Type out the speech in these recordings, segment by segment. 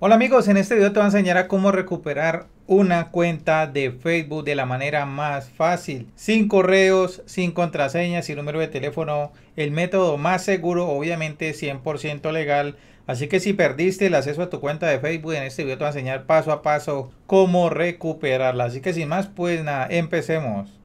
Hola amigos, en este video te voy a enseñar a cómo recuperar una cuenta de Facebook de la manera más fácil, sin correos, sin contraseñas, sin número de teléfono, el método más seguro, obviamente 100% legal. Así que si perdiste el acceso a tu cuenta de Facebook, en este video te voy a enseñar paso a paso cómo recuperarla. Así que sin más, pues nada, empecemos.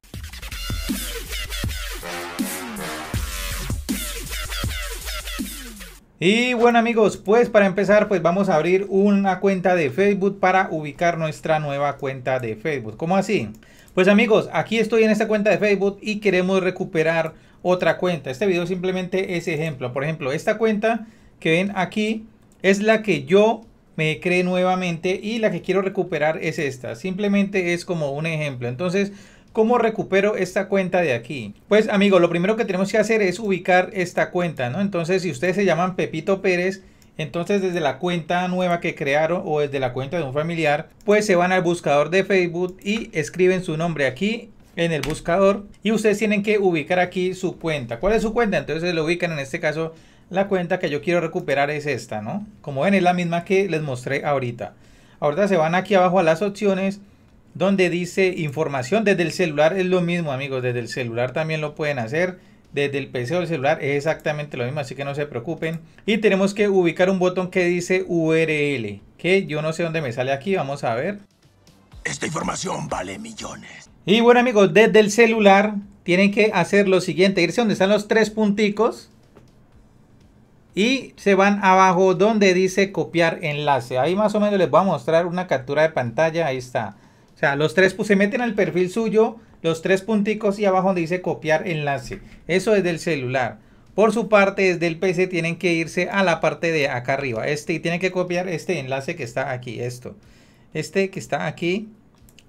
Y bueno amigos, pues para empezar pues vamos a abrir una cuenta de Facebook para ubicar nuestra nueva cuenta de Facebook. ¿Cómo así? Pues amigos, aquí estoy en esta cuenta de Facebook y queremos recuperar otra cuenta. Este video simplemente es ejemplo. Por ejemplo, esta cuenta que ven aquí es la que yo me creé nuevamente y la que quiero recuperar es esta. Simplemente es como un ejemplo. Entonces ¿Cómo recupero esta cuenta de aquí? Pues amigo, lo primero que tenemos que hacer es ubicar esta cuenta, ¿no? Entonces, si ustedes se llaman Pepito Pérez, entonces desde la cuenta nueva que crearon o desde la cuenta de un familiar, pues se van al buscador de Facebook y escriben su nombre aquí en el buscador y ustedes tienen que ubicar aquí su cuenta. ¿Cuál es su cuenta? Entonces lo ubican en este caso la cuenta que yo quiero recuperar es esta, ¿no? Como ven es la misma que les mostré ahorita. Ahorita se van aquí abajo a las opciones donde dice información desde el celular. Es lo mismo, amigos, desde el celular también lo pueden hacer. Desde el PC o el celular es exactamente lo mismo, así que no se preocupen. Y tenemos que ubicar un botón que dice URL, que yo no sé dónde me sale aquí, vamos a ver. Esta información vale millones. Y bueno amigos, desde el celular tienen que hacer lo siguiente, irse donde están los tres punticos y se van abajo donde dice copiar enlace. Ahí más o menos les voy a mostrar una captura de pantalla, ahí está los tres se meten al perfil suyo, los tres punticos y abajo donde dice copiar enlace. Eso es del celular. Por su parte, desde el PC tienen que irse a la parte de acá arriba. Este, y tienen que copiar este enlace que está aquí, esto. Este que está aquí,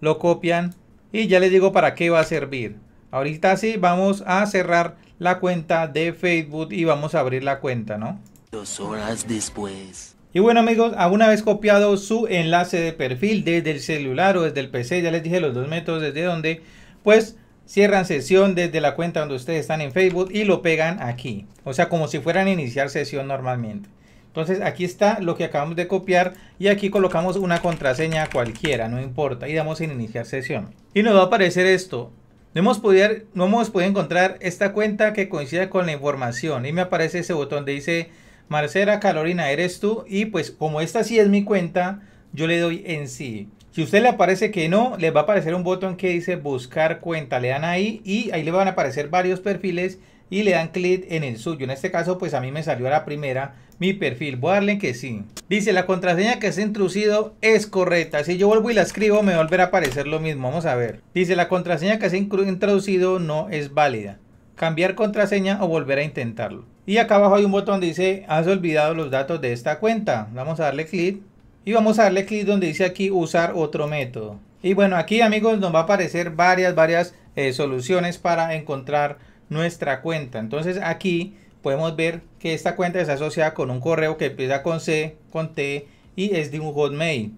lo copian y ya les digo para qué va a servir. Ahorita sí, vamos a cerrar la cuenta de Facebook y vamos a abrir la cuenta, ¿no? Dos horas después. Y bueno amigos, una vez copiado su enlace de perfil desde el celular o desde el PC, ya les dije los dos métodos desde donde, pues cierran sesión desde la cuenta donde ustedes están en Facebook y lo pegan aquí. O sea, como si fueran a iniciar sesión normalmente. Entonces aquí está lo que acabamos de copiar y aquí colocamos una contraseña cualquiera, no importa, y damos en iniciar sesión. Y nos va a aparecer esto. No hemos, podido, no hemos podido encontrar esta cuenta que coincida con la información y me aparece ese botón que dice Marcela Carolina, eres tú. Y pues como esta sí es mi cuenta, yo le doy en sí. Si a usted le aparece que no, le va a aparecer un botón que dice buscar cuenta. Le dan ahí y ahí le van a aparecer varios perfiles y le dan clic en el suyo. En este caso, pues a mí me salió la primera mi perfil. Voy a darle que sí. Dice, la contraseña que se ha introducido es correcta. Si yo vuelvo y la escribo, me volverá a aparecer lo mismo. Vamos a ver. Dice, la contraseña que se ha introducido no es válida. Cambiar contraseña o volver a intentarlo. Y acá abajo hay un botón donde dice, has olvidado los datos de esta cuenta. Vamos a darle clic. Y vamos a darle clic donde dice aquí usar otro método. Y bueno, aquí amigos nos va a aparecer varias, varias eh, soluciones para encontrar nuestra cuenta. Entonces aquí podemos ver que esta cuenta es asociada con un correo que empieza con C, con T y es de un Hotmail.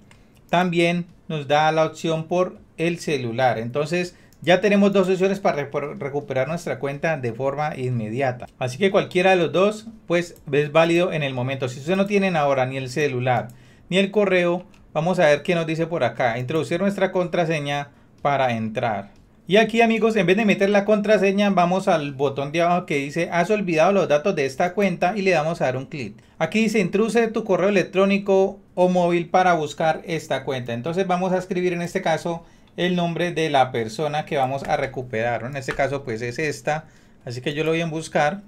También nos da la opción por el celular. Entonces ya tenemos dos opciones para recuperar nuestra cuenta de forma inmediata. Así que cualquiera de los dos, pues es válido en el momento. Si ustedes no tienen ahora ni el celular ni el correo, vamos a ver qué nos dice por acá. Introducir nuestra contraseña para entrar. Y aquí amigos, en vez de meter la contraseña, vamos al botón de abajo que dice has olvidado los datos de esta cuenta y le damos a dar un clic. Aquí dice introduce tu correo electrónico o móvil para buscar esta cuenta. Entonces vamos a escribir en este caso el nombre de la persona que vamos a recuperar. En este caso pues es esta. Así que yo lo voy a buscar.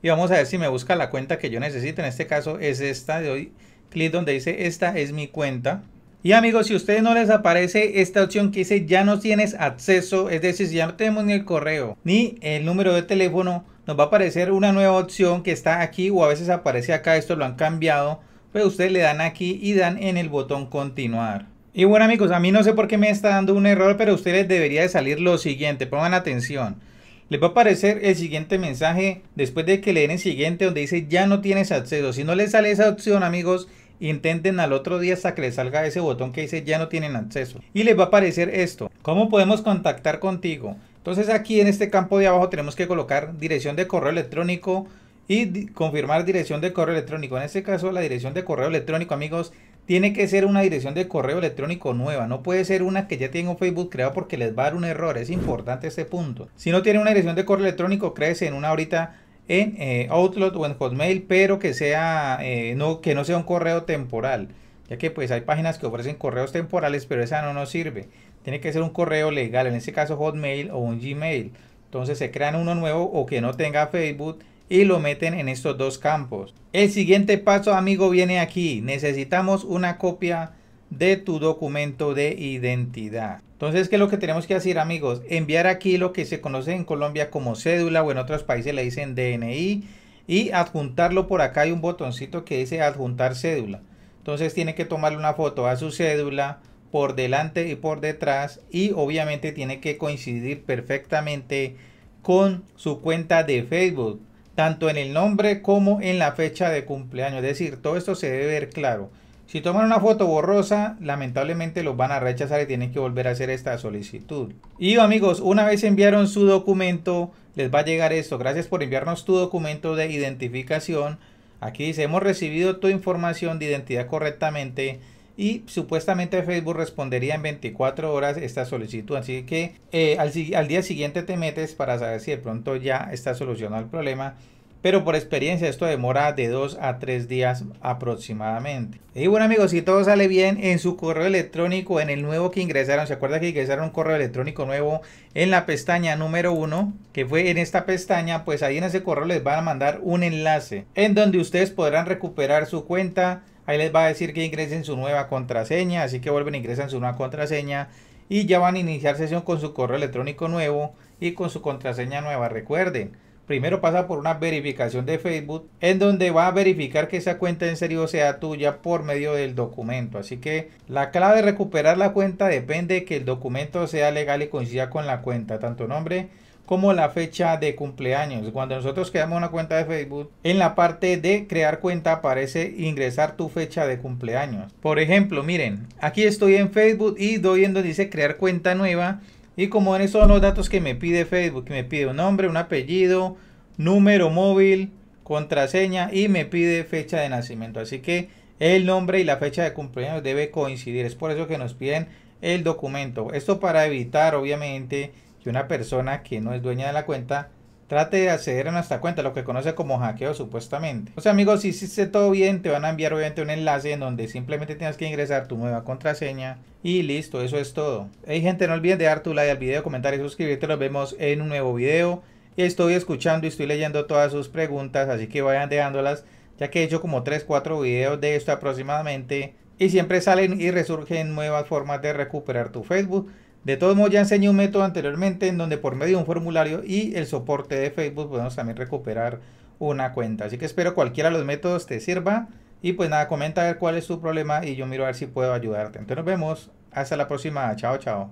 Y vamos a ver si me busca la cuenta que yo necesito. En este caso es esta. de doy clic donde dice esta es mi cuenta. Y amigos, si a ustedes no les aparece esta opción que dice ya no tienes acceso, es decir, si ya no tenemos ni el correo ni el número de teléfono, nos va a aparecer una nueva opción que está aquí o a veces aparece acá, esto lo han cambiado, pero ustedes le dan aquí y dan en el botón continuar. Y bueno amigos, a mí no sé por qué me está dando un error, pero a ustedes debería de salir lo siguiente, pongan atención. Les va a aparecer el siguiente mensaje después de que le den el siguiente donde dice ya no tienes acceso. Si no les sale esa opción amigos, intenten al otro día hasta que les salga ese botón que dice ya no tienen acceso. Y les va a aparecer esto. ¿Cómo podemos contactar contigo? Entonces aquí en este campo de abajo tenemos que colocar dirección de correo electrónico y confirmar dirección de correo electrónico. En este caso la dirección de correo electrónico amigos tiene que ser una dirección de correo electrónico nueva, no puede ser una que ya tenga un Facebook creado porque les va a dar un error, es importante este punto. Si no tiene una dirección de correo electrónico, créese en una ahorita en eh, Outlook o en Hotmail, pero que sea eh, no que no sea un correo temporal, ya que pues hay páginas que ofrecen correos temporales, pero esa no nos sirve. Tiene que ser un correo legal, en este caso Hotmail o un Gmail. Entonces se crean uno nuevo o que no tenga Facebook y lo meten en estos dos campos. El siguiente paso, amigo, viene aquí. Necesitamos una copia de tu documento de identidad. Entonces, ¿qué es lo que tenemos que hacer, amigos? Enviar aquí lo que se conoce en Colombia como cédula o en otros países le dicen DNI y adjuntarlo por acá hay un botoncito que dice adjuntar cédula. Entonces, tiene que tomarle una foto a su cédula por delante y por detrás y obviamente tiene que coincidir perfectamente con su cuenta de Facebook tanto en el nombre como en la fecha de cumpleaños. Es decir, todo esto se debe ver claro. Si toman una foto borrosa, lamentablemente los van a rechazar y tienen que volver a hacer esta solicitud. Y amigos, una vez enviaron su documento, les va a llegar esto. Gracias por enviarnos tu documento de identificación. Aquí dice, hemos recibido tu información de identidad correctamente y supuestamente Facebook respondería en 24 horas esta solicitud. Así que eh, al, día siguiente te metes para saber si de pronto ya está solucionado el problema. Pero por experiencia esto demora de 2 a 3 días aproximadamente. Y bueno amigos, si todo sale bien en su correo electrónico, en el nuevo que ingresaron, ¿se acuerdan que ingresaron un correo electrónico nuevo en la pestaña número 1? Que fue en esta pestaña, pues ahí en ese correo les van a mandar un enlace en donde ustedes podrán recuperar su cuenta Ahí les va a decir que ingresen su nueva contraseña, así que vuelven, ingresan su nueva contraseña y ya van a iniciar sesión con su correo electrónico nuevo y con su contraseña nueva. Recuerden, primero pasa por una verificación de Facebook en donde va a verificar que esa cuenta en serio sea tuya por medio del documento. Así que la clave de recuperar la cuenta depende de que el documento sea legal y coincida con la cuenta, tanto nombre como la fecha de cumpleaños. Cuando nosotros creamos una cuenta de Facebook, en la parte de crear cuenta aparece ingresar tu fecha de cumpleaños. Por ejemplo, miren, aquí estoy en Facebook y doy en donde dice crear cuenta nueva y como en son los datos que me pide Facebook. Me pide un nombre, un apellido, número móvil, contraseña y me pide fecha de nacimiento. Así que el nombre y la fecha de cumpleaños debe coincidir. Es por eso que nos piden el documento. Esto para evitar, obviamente, que una persona que no es dueña de la cuenta Trate de acceder a nuestra cuenta, lo que conoce como hackeo supuestamente. O sea, amigos, si hiciste todo bien, te van a enviar obviamente un enlace en donde simplemente tienes que ingresar tu nueva contraseña y listo, eso es todo. Hey gente, no olvides de dar tu like al video, comentar y suscribirte. Nos vemos en un nuevo video. Estoy escuchando y estoy leyendo todas sus preguntas, así que vayan dejándolas, ya que he hecho como 3, 4 videos de esto aproximadamente. Y siempre salen y resurgen nuevas formas de recuperar tu Facebook. De todos modos, ya enseñé un método anteriormente en donde por medio de un formulario y el soporte de Facebook podemos también recuperar una cuenta. Así que espero cualquiera de los métodos te sirva. Y pues nada, comenta a ver cuál es tu problema y yo miro a ver si puedo ayudarte. Entonces nos vemos. Hasta la próxima. Chao, chao.